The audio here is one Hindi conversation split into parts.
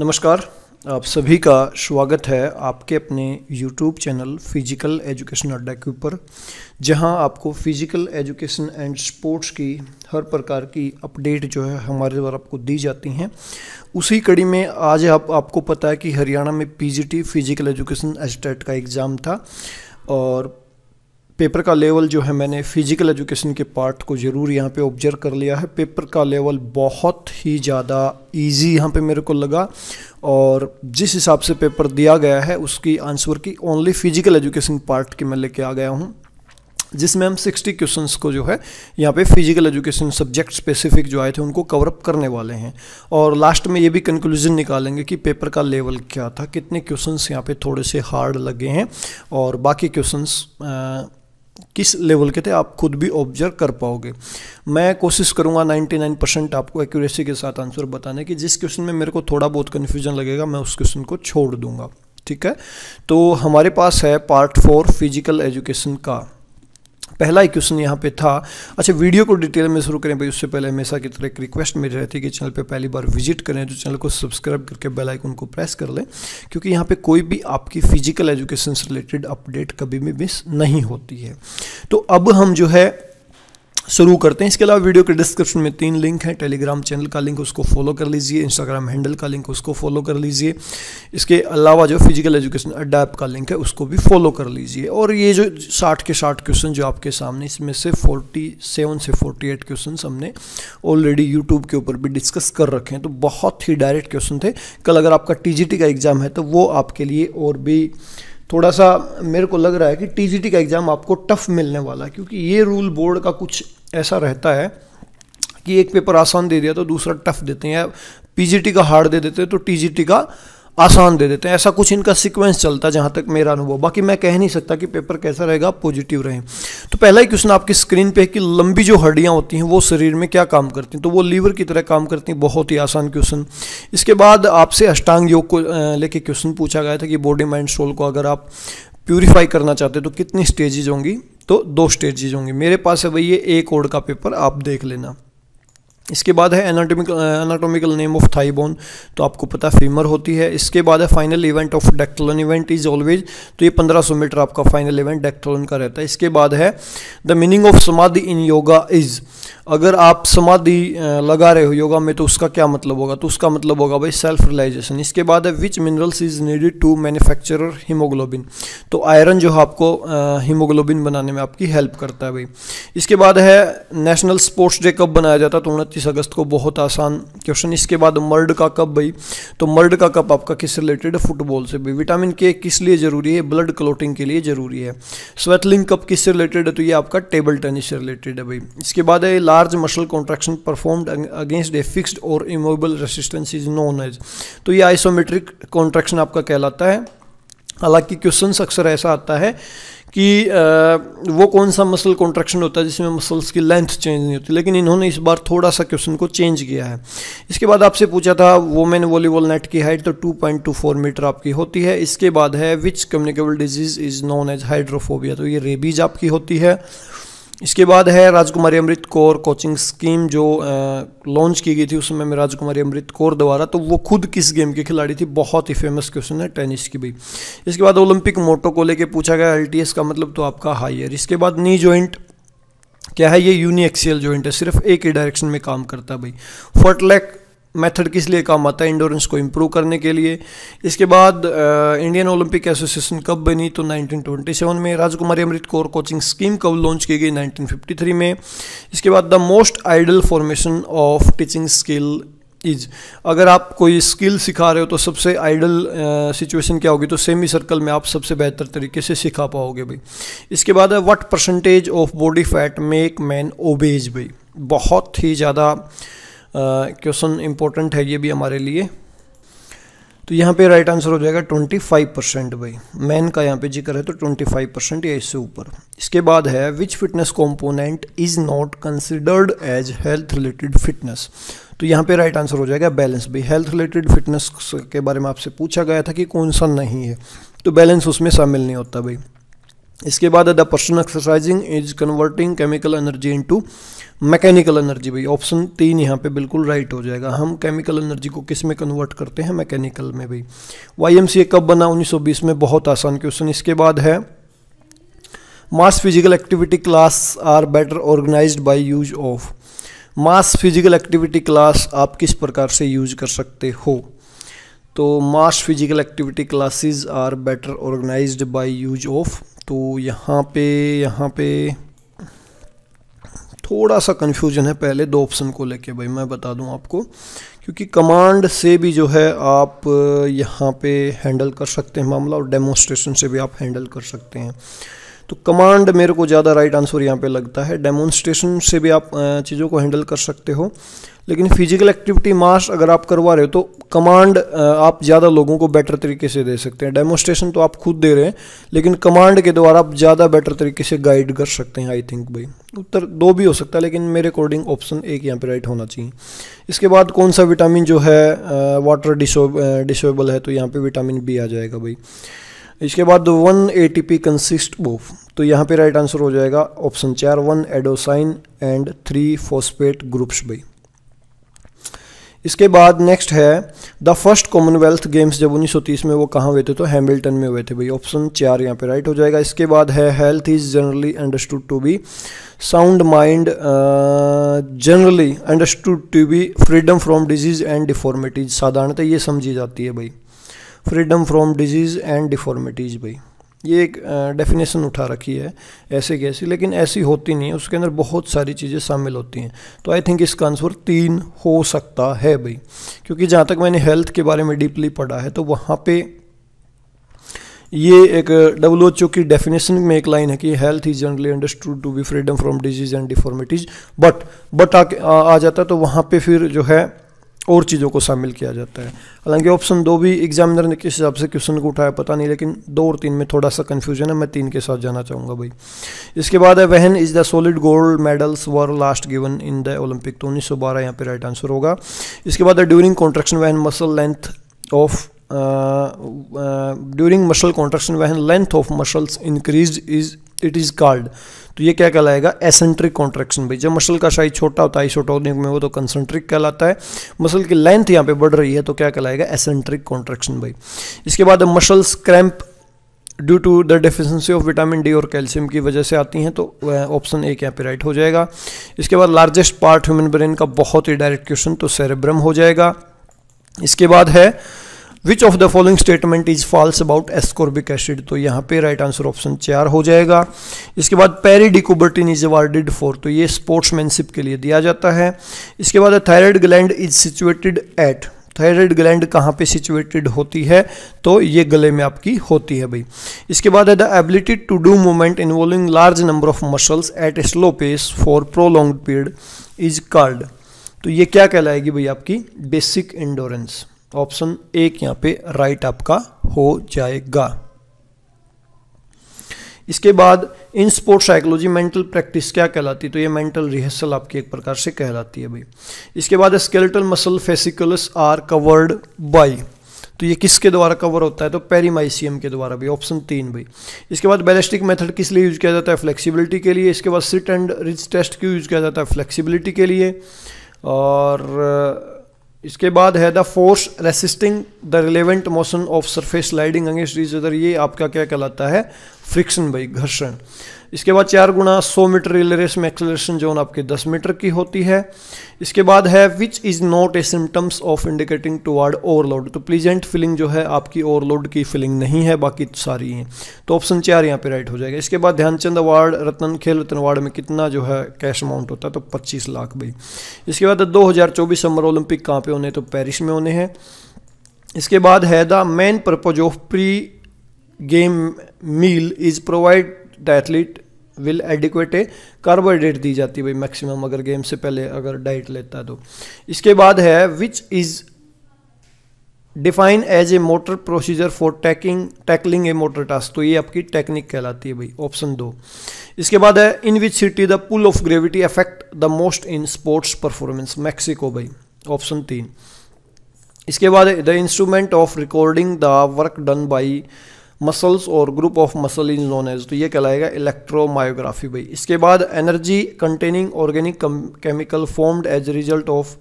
नमस्कार आप सभी का स्वागत है आपके अपने YouTube चैनल फिजिकल एजुकेशन अड्डा के ऊपर जहां आपको फिजिकल एजुकेशन एंड स्पोर्ट्स की हर प्रकार की अपडेट जो है हमारे द्वारा आपको दी जाती हैं उसी कड़ी में आज आप आपको पता है कि हरियाणा में पीजीटी फिजिकल एजुकेशन एस्टेट का एग्ज़ाम था और पेपर का लेवल जो है मैंने फ़िज़िकल एजुकेशन के पार्ट को ज़रूर यहाँ पे ऑब्जर्व कर लिया है पेपर का लेवल बहुत ही ज़्यादा इजी यहाँ पे मेरे को लगा और जिस हिसाब से पेपर दिया गया है उसकी आंसर की ओनली फ़िज़िकल एजुकेशन पार्ट की मैं लेके आ गया हूँ जिसमें हम 60 क्वेश्चंस को जो है यहाँ पे फिजिकल एजुकेशन सब्जेक्ट स्पेसिफिक जो आए थे उनको कवरअप करने वाले हैं और लास्ट में ये भी कंक्लूजन निकालेंगे कि पेपर का लेवल क्या था कितने क्वेश्चंस यहाँ पे थोड़े से हार्ड लगे हैं और बाकी क्वेश्चंस किस लेवल के थे आप खुद भी ऑब्जर्व कर पाओगे मैं कोशिश करूंगा 99 परसेंट आपको एक्यूरेसी के साथ आंसर बताने की जिस क्वेश्चन में मेरे को थोड़ा बहुत कन्फ्यूजन लगेगा मैं उस क्वेश्चन को छोड़ दूंगा ठीक है तो हमारे पास है पार्ट फोर फिजिकल एजुकेशन का पहला ही क्वेश्चन यहाँ पे था अच्छा वीडियो को डिटेल में शुरू करें भाई उससे पहले हमेशा की तरह एक रिक्वेस्ट मेरी रहती है कि चैनल पे पहली बार विजिट करें तो चैनल को सब्सक्राइब करके बेल आइकन को प्रेस कर लें क्योंकि यहाँ पे कोई भी आपकी फिजिकल एजुकेशन से रिलेटेड अपडेट कभी भी मिस नहीं होती है तो अब हम जो है शुरू करते हैं इसके अलावा वीडियो के डिस्क्रिप्शन में तीन लिंक हैं टेलीग्राम चैनल का लिंक उसको फॉलो कर लीजिए इंस्टाग्राम हैंडल का लिंक उसको फॉलो कर लीजिए इसके अलावा जो फिजिकल एजुकेशन अड्डा का लिंक है उसको भी फॉलो कर लीजिए और ये जो साठ के साठ क्वेश्चन जो आपके सामने इसमें से फोर्टी सेवन से फोर्टी एट क्वेश्चन हमने ऑलरेडी यूट्यूब के ऊपर भी डिस्कस कर रखे हैं तो बहुत ही डायरेक्ट क्वेश्चन थे कल अगर आपका टी का एग्ज़ाम है तो वो आपके लिए और भी थोड़ा सा मेरे को लग रहा है कि टीजीटी का एग्ज़ाम आपको टफ मिलने वाला है क्योंकि ये रूल बोर्ड का कुछ ऐसा रहता है कि एक पेपर आसान दे दिया तो दूसरा टफ देते हैं पीजीटी का हार्ड दे देते हैं तो टीजीटी का आसान दे देते हैं ऐसा कुछ इनका सीक्वेंस चलता है जहाँ तक मेरा अनुभव बाकी मैं कह नहीं सकता कि पेपर कैसा रहेगा पॉजिटिव रहे तो पहला ही क्वेश्चन आपकी स्क्रीन पे है कि लंबी जो हड्डियाँ होती हैं वो शरीर में क्या काम करती हैं तो वो लीवर की तरह काम करती हैं बहुत ही आसान क्वेश्चन इसके बाद आपसे अष्टांग योग को लेके क्वेश्चन पूछा गया था कि बॉडी माइंड सोल को अगर आप प्यूरीफाई करना चाहते तो कितनी स्टेजेज होंगी तो दो स्टेजेज होंगी मेरे पास है भैया एक ओड का पेपर आप देख लेना इसके बाद है anatomical anatomical name of thigh bone तो आपको पता है फीमर होती है इसके बाद है final event of decathlon event is always तो ये 1500 मीटर आपका फाइनल इवेंट डेक्टलन का रहता है इसके बाद है द मीनिंग ऑफ समाधि इन योगा इज अगर आप समाधि uh, लगा रहे हो योगा में तो उसका क्या मतलब होगा तो उसका मतलब होगा भाई सेल्फ रिलाइजेशन इसके बाद है which minerals is needed to manufacture haemoglobin तो आयरन जो है आपको हीमोग्लोबिन uh, बनाने में आपकी हेल्प करता है भाई इसके बाद है नेशनल स्पोर्ट्स डे कब बनाया जाता है तो उनतीस उनतीस अगस्त को बहुत आसान क्वेश्चन इसके बाद मर्ड का कप भाई तो मर्ड का कप आपका किस रिलेटेड है फुटबॉल से भी विटामिन के किस लिए ज़रूरी है ब्लड क्लोटिंग के लिए ज़रूरी है स्वेटलिंग कप किससे रिलेटेड है तो ये आपका टेबल टेनिस से रिलेटेड है भाई इसके बाद है large muscle contraction performed against a fixed और immobile resistance is known as तो ये आइसोमेट्रिक कॉन्ट्रेक्शन आपका कहलाता है हालांकि क्वेश्चन अक्सर ऐसा आता है कि वो कौन सा मसल कॉन्ट्रेक्शन होता है जिसमें मसल्स की लेंथ चेंज नहीं होती लेकिन इन्होंने इस बार थोड़ा सा क्वेश्चन को चेंज किया है इसके बाद आपसे पूछा था वोमेन वॉलीबॉल नेट की हाइट तो 2.24 मीटर आपकी होती है इसके बाद है which communicable disease is known as hydrophobia तो ये रेबीज आपकी होती है इसके बाद है राजकुमारी अमृत कौर कोचिंग स्कीम जो लॉन्च की गई थी उस समय में राजकुमारी अमृत कौर द्वारा तो वो खुद किस गेम के खिलाड़ी थी बहुत ही फेमस क्वेश्चन है टेनिस की भी इसके बाद ओलंपिक मोटो को लेके पूछा गया एल का मतलब तो आपका हायर इसके बाद नी ज्वाइंट क्या है ये यूनिएक्सीएल जॉइंट है सिर्फ एक ही डायरेक्शन में काम करता है भाई फर्टलैक मेथड किस लिए काम आता है इंडोरेंस को इम्प्रूव करने के लिए इसके बाद इंडियन ओलंपिक एसोसिएशन कब बनी तो 1927 में राजकुमारी अमृत कोर कोचिंग स्कीम कब लॉन्च की गई 1953 में इसके बाद the most ideal formation of teaching skill is अगर आप कोई स्किल सिखा रहे हो तो सबसे आइडल सिचुएशन क्या होगी तो सेमी सर्कल में आप सबसे बेहतर तरीके से सिखा पाओगे भाई इसके बाद है percentage of body fat make man obese भाई बहुत ही ज़्यादा क्वेश्चन इंपॉर्टेंट है ये भी हमारे लिए तो यहाँ पे राइट आंसर हो जाएगा 25 परसेंट भाई मैन का यहाँ पे जिक्र है तो 25 परसेंट या इससे ऊपर इसके बाद है which fitness component is not considered as health related fitness तो यहाँ पे राइट आंसर हो जाएगा बैलेंस भाई हेल्थ रिलेटेड फिटनेस के बारे में आपसे पूछा गया था कि कौन सा नहीं है तो बैलेंस उसमें शामिल नहीं होता भाई इसके बाद the person exercising is converting chemical energy into mechanical energy भाई ऑप्शन तीन यहाँ पे बिल्कुल राइट हो जाएगा हम केमिकल एनर्जी को किस में कन्वर्ट करते हैं मैकेनिकल में भाई वाई कब बना 1920 में बहुत आसान क्वेश्चन इसके बाद है mass physical activity class are better organise by use of mass physical activity class आप किस प्रकार से यूज कर सकते हो तो mass physical activity classes are better organised by use of तो यहाँ पे यहाँ पे थोड़ा सा कन्फ्यूजन है पहले दो ऑप्शन को लेके भाई मैं बता दूँ आपको क्योंकि कमांड से भी जो है आप यहाँ पे हैंडल कर सकते हैं मामला और डेमोस्ट्रेशन से भी आप हैंडल कर सकते हैं तो कमांड मेरे को ज़्यादा राइट आंसर यहाँ पे लगता है डेमोन्स्ट्रेशन से भी आप चीज़ों को हैंडल कर सकते हो लेकिन फिजिकल एक्टिविटी मास अगर आप करवा रहे हो तो कमांड आप ज़्यादा लोगों को बेटर तरीके से दे सकते हैं डेमोस्ट्रेशन तो आप खुद दे रहे हैं लेकिन कमांड के द्वारा आप ज़्यादा बेटर तरीके से गाइड कर सकते हैं आई थिंक भाई उत्तर दो भी हो सकता है लेकिन मेरे अकॉर्डिंग ऑप्शन एक यहाँ पे राइट होना चाहिए इसके बाद कौन सा विटामिन जो है वाटर डिसोबल है तो यहाँ पर विटामिन बी आ जाएगा भाई इसके बाद one A T P consist of तो यहाँ पे राइट आंसर हो जाएगा ऑप्शन चार one adenosine and three phosphate groups भाई इसके बाद नेक्स्ट है द फर्स्ट कॉमनवेल्थ गेम्स जब 1930 में वो कहाँ हुए थे तो हैमिल्टन में हुए थे भाई ऑप्शन चार यहाँ पे राइट हो जाएगा इसके बाद है health is generally understood to be sound mind generally understood to be freedom from disease and deformities साधारणतः ये समझी जाती है भाई freedom from disease and deformities भाई ये एक डेफिनेशन उठा रखी है ऐसे कैसी लेकिन ऐसी होती नहीं है उसके अंदर बहुत सारी चीज़ें शामिल होती हैं तो आई थिंक इसका आंसर तीन हो सकता है भाई क्योंकि जहाँ तक मैंने हेल्थ के बारे में डीपली पढ़ा है तो वहाँ पे ये एक डब्ल्यू एच ओ की डेफिनेशन में एक लाइन है कि health is generally understood to be freedom from disease and deformities but but आ, आ जाता है तो वहाँ पर फिर जो है और चीज़ों को शामिल किया जाता है हालांकि ऑप्शन दो भी एग्जामिनर ने किस हिसाब से क्वेश्चन को उठाया पता नहीं लेकिन दो और तीन में थोड़ा सा कन्फ्यूजन है मैं तीन के साथ जाना चाहूँगा भाई इसके बाद है when is the solid gold medals were last given in the Olympic तो उन्नीस सौ बारह यहाँ पर राइट आंसर होगा इसके बाद है during contraction when muscle length of during muscle contraction when length of muscles increase is it is called तो ये क्या कहलाएगा एसेंट्रिक कॉन्ट्रेक्शन भाई जब मसल का साइज छोटा होता है छोटा होने में वो तो कंसेंट्रिक कहलाता है मसल की लेंथ यहाँ पे बढ़ रही है तो क्या कहलाएगा एसेंट्रिक कॉन्ट्रेक्शन भाई इसके बाद muscles cramp due to the deficiency of vitamin D और कैल्शियम की वजह से आती हैं तो ऑप्शन एक यहाँ पे राइट हो जाएगा इसके बाद लार्जेस्ट पार्ट ह्यूमन ब्रेन का बहुत ही डायरेक्ट क्वेश्चन तो सेरेब्रम हो जाएगा इसके बाद है which of the following statement is false about ascorbic acid तो यहाँ पे राइट आंसर ऑप्शन चार हो जाएगा इसके बाद Pierre de Coubertin is awarded for तो ये स्पोर्ट्समैनशिप के लिए दिया जाता है इसके बाद thyroid gland is situated at thyroid gland कहाँ पे सिचुएटेड होती है तो ये गले में आपकी होती है भाई इसके बाद है the ability to do movement involving large number of muscles at a slow pace for prolong period is called तो ये क्या कहलाएगी भाई आपकी बेसिक इंडोरेंस ऑप्शन एक यहाँ पे राइट आपका हो जाएगा इसके बाद in sports psychology mental practice क्या कहलाती है तो ये मेंटल रिहर्सल आपकी एक प्रकार से कहलाती है भाई इसके बाद skeletal muscle fascicles are covered by तो ये किसके द्वारा कवर होता है तो पेरीमाइसियम के द्वारा भी ऑप्शन तीन भाई इसके बाद बैलिस्टिक मेथड किस लिए यूज़ किया जाता है फ्लेक्सीबिलिटी के लिए इसके बाद सिट एंड रिच टेस्ट क्यों यूज़ किया जाता है फ्लेक्सीबिलिटी के लिए और इसके बाद है the force resisting the relevant motion of surface sliding against each other ये आपका क्या कहलाता है फ्रिक्शन भाई घर्षण इसके बाद चार गुणा सौ मीटर रिले रेस में एक्सलेशन जोन आपके दस मीटर की होती है इसके बाद है which is not a symptoms of indicating to overload तो प्लीजेंट फीलिंग जो है आपकी ओवरलोड की फीलिंग नहीं है बाकी तो सारी हैं तो ऑप्शन चार यहाँ पे राइट हो जाएगा इसके बाद ध्यानचंद अवार्ड रतन खेल रतन अवार्ड में कितना जो है कैश अमाउंट होता है तो पच्चीस लाख भाई इसके बाद दो हज़ार चौबीस समर ओलंपिक कहाँ पे होने तो पेरिस में होने हैं इसके बाद है the main purpose of pre game meal is provide the athlete will adequate a carbohydrate दी जाती है भाई मैक्सिमम अगर गेम से पहले अगर डाइट लेता तो इसके बाद है which is define as a motor procedure for tacking tackling a motor task तो ये आपकी टेक्निक कहलाती है भाई ऑप्शन दो इसके बाद है in which city the pull of gravity affect the most in sports performance Mexico भाई ऑप्शन तीन इसके बाद the instrument of recording the work done by muscles और ग्रुप ऑफ मसल इन जोनेज तो ये कहलाएगा इलेक्ट्रोमायोग्राफी भाई इसके बाद energy containing organic chemical formed as result of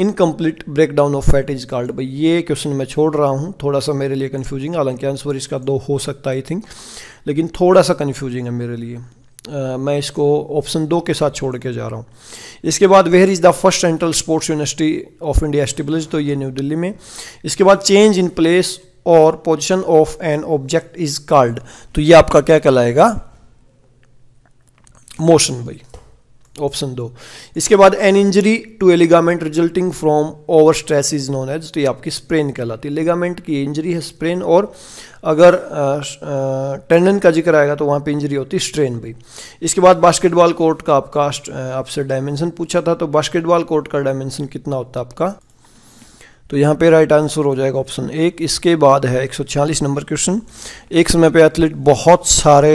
incomplete break down of fat is called भाई ये क्वेश्चन मैं छोड़ रहा हूँ थोड़ा सा मेरे लिए कन्फ्यूजिंग हालांकि आंसर इसका दो हो सकता आई थिंक लेकिन थोड़ा सा कन्फ्यूजिंग है मेरे लिए Uh, मैं इसको ऑप्शन दो के साथ छोड़ के जा रहा हूँ इसके बाद where is the first central sports university of India establish तो ये न्यू दिल्ली में इसके बाद चेंज इन प्लेस और position of an object is called तो ये आपका क्या कहलाएगा मोशन भाई ऑप्शन दो इसके बाद an injury to a ligament resulting from over stress is known as तो ये आपकी स्प्रेन कहलाती है लिगामेंट की इंजरी है स्प्रेन और अगर टेंडन का जिक्र आएगा तो वहाँ पे इंजरी होती है स्ट्रेन भाई इसके बाद बास्केटबॉल कोर्ट का आपका आपसे डायमेंशन पूछा था तो बास्केटबॉल कोर्ट का डायमेंशन कितना होता है आपका तो यहाँ पे राइट आंसर हो जाएगा ऑप्शन एक इसके बाद है 146 नंबर क्वेश्चन एक समय पे एथलीट बहुत सारे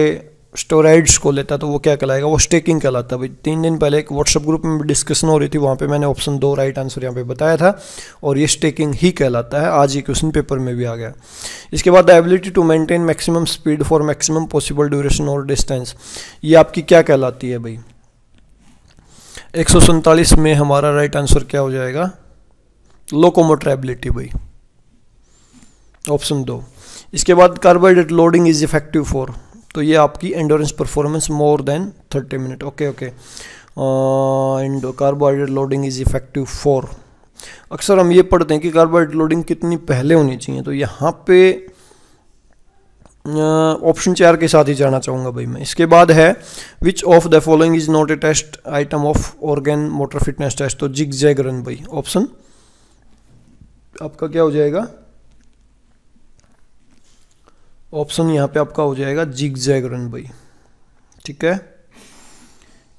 स्टोराइड्स को लेता तो वो क्या कहलाएगा वो स्टेकिंग कहलाता भाई तीन दिन पहले एक व्हाट्सअप ग्रुप में डिस्कशन हो रही थी वहाँ पे मैंने ऑप्शन दो राइट आंसर यहाँ पे बताया था और ये स्टेकिंग ही कहलाता है आज ये क्वेश्चन पेपर में भी आ गया इसके बाद ability to maintain maximum speed for maximum possible duration और डिस्टेंस ये आपकी क्या कहलाती है भाई एक में हमारा राइट आंसर क्या हो जाएगा लोकोमोटर एबिलिटी भाई ऑप्शन दो इसके बाद carbohydrate loading is effective for तो ये आपकी endurance performance more than thirty minute okay okay and carbohydrate loading is effective for अक्सर हम ये पढ़ते हैं कि कार्बोहाइड्रेट लोडिंग कितनी पहले होनी चाहिए तो यहाँ पे ऑप्शन uh, चार के साथ ही जाना चाहूँगा भाई मैं इसके बाद है which of the following is not a test item of organ motor fitness test तो जिग जैगरन भाई ऑप्शन आपका क्या हो जाएगा ऑप्शन यहाँ पे आपका हो जाएगा जिग जैग रन भाई ठीक है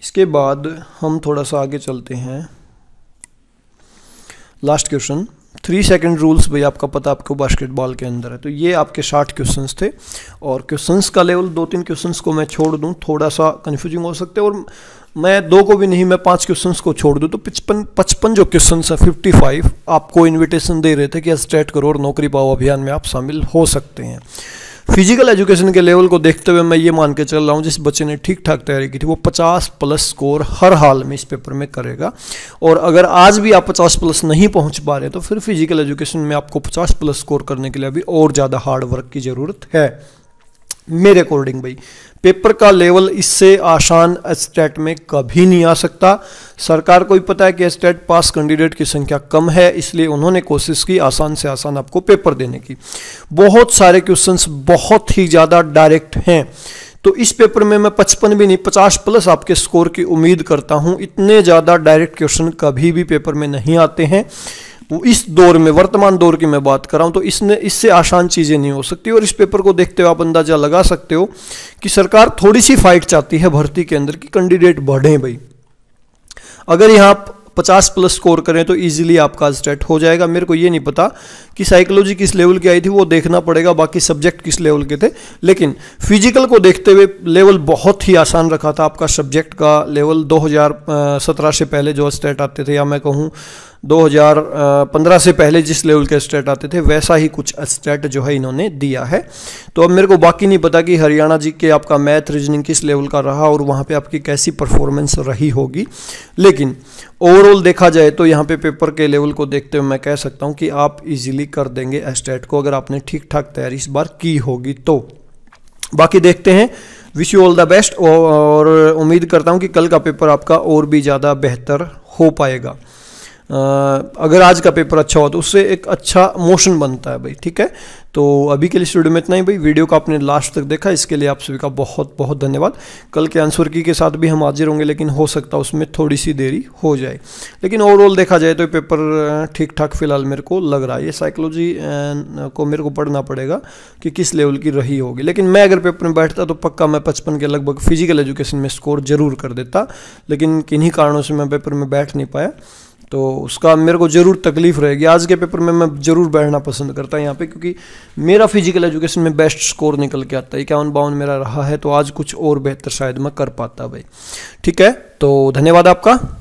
इसके बाद हम थोड़ा सा आगे चलते हैं last question three second rules भाई आपका पता आपको बास्केटबॉल के अंदर है तो ये आपके साठ क्वेश्चंस थे और क्वेश्चंस का लेवल दो तीन क्वेश्चंस को मैं छोड़ दूँ थोड़ा सा कन्फ्यूजिंग हो सकते हैं और मैं दो को भी नहीं मैं पांच क्वेश्चंस को छोड़ दूँ तो पचपन पचपन जो क्वेश्चंस हैं फिफ्टी फाइव आपको इनविटेशन दे रहे थे कि स्टेट करो और नौकरी पाओ अभियान में आप शामिल हो सकते हैं फिजिकल एजुकेशन के लेवल को देखते हुए मैं ये मान के चल रहा हूँ जिस बच्चे ने ठीक ठाक तैयारी की थी वो 50 प्लस स्कोर हर हाल में इस पेपर में करेगा और अगर आज भी आप 50 प्लस नहीं पहुँच पा रहे तो फिर फिजिकल एजुकेशन में आपको 50 प्लस स्कोर करने के लिए अभी और ज़्यादा हार्ड वर्क की ज़रूरत है मेरे अकॉर्डिंग भाई पेपर का लेवल इससे आसान एस्टेट में कभी नहीं आ सकता सरकार को भी पता है कि एस्टेट पास कैंडिडेट की संख्या कम है इसलिए उन्होंने कोशिश की आसान से आसान आपको पेपर देने की बहुत सारे क्वेश्चंस बहुत ही ज़्यादा डायरेक्ट हैं तो इस पेपर में मैं पचपन भी नहीं पचास प्लस आपके स्कोर की उम्मीद करता हूँ इतने ज़्यादा डायरेक्ट क्वेश्चन कभी भी पेपर में नहीं आते हैं इस दौर में वर्तमान दौर की मैं बात कर रहा हूँ तो इसने इससे आसान चीज़ें नहीं हो सकती और इस पेपर को देखते हुए आप अंदाज़ा लगा सकते हो कि सरकार थोड़ी सी फाइट चाहती है भर्ती के अंदर कि कैंडिडेट बढ़े भाई अगर यहाँ आप पचास प्लस स्कोर करें तो ईजिली आपका स्टेट हो जाएगा मेरे को ये नहीं पता कि साइकोलॉजी किस लेवल की आई थी वो देखना पड़ेगा बाकी सब्जेक्ट किस लेवल के थे लेकिन फिजिकल को देखते हुए लेवल बहुत ही आसान रखा था आपका सब्जेक्ट का लेवल 2017 से पहले जो स्टेट आते थे या मैं कहूँ 2015 से पहले जिस लेवल के स्टेट आते थे वैसा ही कुछ स्टेट जो है इन्होंने दिया है तो अब मेरे को बाकी नहीं पता कि हरियाणा जी के आपका मैथ रीजनिंग किस लेवल का रहा और वहाँ पे आपकी कैसी परफॉर्मेंस रही होगी लेकिन ओवरऑल देखा जाए तो यहाँ पे पेपर के लेवल को देखते हुए मैं कह सकता हूँ कि आप इजीली कर देंगे स्टेट को अगर आपने ठीक ठाक तैयारी इस बार की होगी तो बाकी देखते हैं wish you all the best और उम्मीद करता हूँ कि कल का पेपर आपका और भी ज़्यादा बेहतर हो पाएगा अगर आज का पेपर अच्छा हो तो उससे एक अच्छा मोशन बनता है भाई ठीक है तो अभी के लिए स्टूडियो में इतना ही भाई वीडियो को आपने लास्ट तक देखा इसके लिए आप सभी का बहुत बहुत धन्यवाद कल के आंसर की के साथ भी हम हाजिर होंगे लेकिन हो सकता है उसमें थोड़ी सी देरी हो जाए लेकिन ओवरऑल देखा जाए तो पेपर ठीक ठाक फिलहाल मेरे को लग रहा है ये साइकोलॉजी को मेरे को पढ़ना पड़ेगा कि किस लेवल की रही होगी लेकिन मैं अगर पेपर में बैठता तो पक्का मैं पचपन के लगभग फिजिकल एजुकेशन में स्कोर जरूर कर देता लेकिन किन्हीं कारणों से मैं पेपर में बैठ नहीं पाया तो उसका मेरे को ज़रूर तकलीफ़ रहेगी आज के पेपर में मैं ज़रूर बैठना पसंद करता यहाँ पे क्योंकि मेरा फिजिकल एजुकेशन में बेस्ट स्कोर निकल के आता है क्या बावन मेरा रहा है तो आज कुछ और बेहतर शायद मैं कर पाता भाई ठीक है तो धन्यवाद आपका